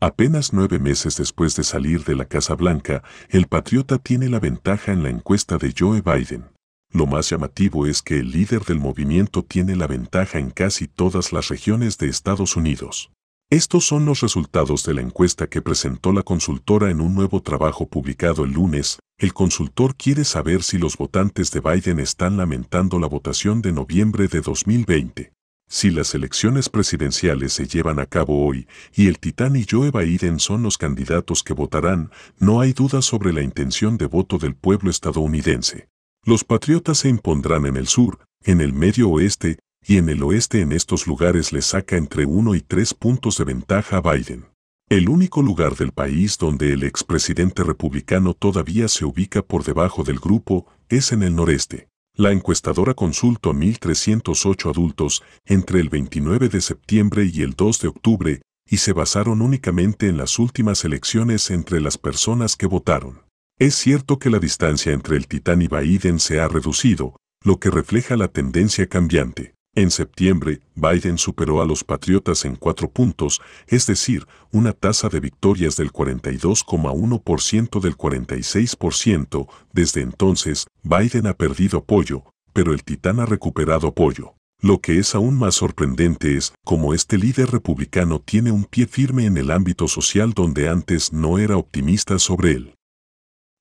Apenas nueve meses después de salir de la Casa Blanca, el patriota tiene la ventaja en la encuesta de Joe Biden. Lo más llamativo es que el líder del movimiento tiene la ventaja en casi todas las regiones de Estados Unidos. Estos son los resultados de la encuesta que presentó la consultora en un nuevo trabajo publicado el lunes. El consultor quiere saber si los votantes de Biden están lamentando la votación de noviembre de 2020. Si las elecciones presidenciales se llevan a cabo hoy y el titán y Joe Biden son los candidatos que votarán, no hay duda sobre la intención de voto del pueblo estadounidense. Los patriotas se impondrán en el sur, en el medio oeste y en el oeste en estos lugares le saca entre 1 y tres puntos de ventaja a Biden. El único lugar del país donde el expresidente republicano todavía se ubica por debajo del grupo es en el noreste. La encuestadora consultó a 1.308 adultos entre el 29 de septiembre y el 2 de octubre y se basaron únicamente en las últimas elecciones entre las personas que votaron. Es cierto que la distancia entre el Titán y Biden se ha reducido, lo que refleja la tendencia cambiante. En septiembre, Biden superó a los patriotas en cuatro puntos, es decir, una tasa de victorias del 42,1% del 46%. Desde entonces, Biden ha perdido apoyo, pero el titán ha recuperado apoyo. Lo que es aún más sorprendente es cómo este líder republicano tiene un pie firme en el ámbito social donde antes no era optimista sobre él.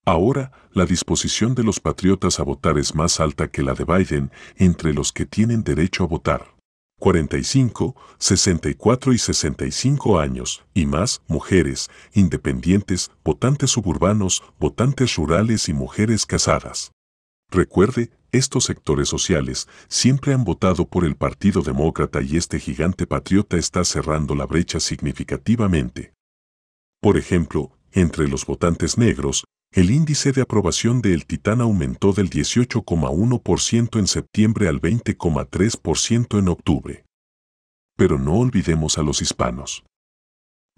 Ahora, la disposición de los patriotas a votar es más alta que la de Biden entre los que tienen derecho a votar. 45, 64 y 65 años y más mujeres, independientes, votantes suburbanos, votantes rurales y mujeres casadas. Recuerde, estos sectores sociales siempre han votado por el Partido Demócrata y este gigante patriota está cerrando la brecha significativamente. Por ejemplo, entre los votantes negros, el índice de aprobación del Titán aumentó del 18,1% en septiembre al 20,3% en octubre. Pero no olvidemos a los hispanos.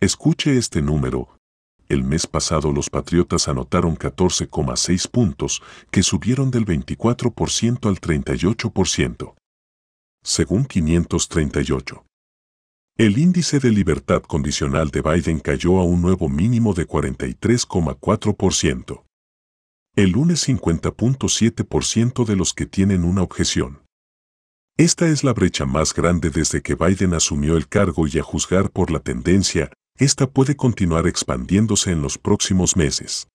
Escuche este número. El mes pasado los Patriotas anotaron 14,6 puntos, que subieron del 24% al 38%. Según 538. El índice de libertad condicional de Biden cayó a un nuevo mínimo de 43,4%. El lunes 50.7% de los que tienen una objeción. Esta es la brecha más grande desde que Biden asumió el cargo y a juzgar por la tendencia, esta puede continuar expandiéndose en los próximos meses.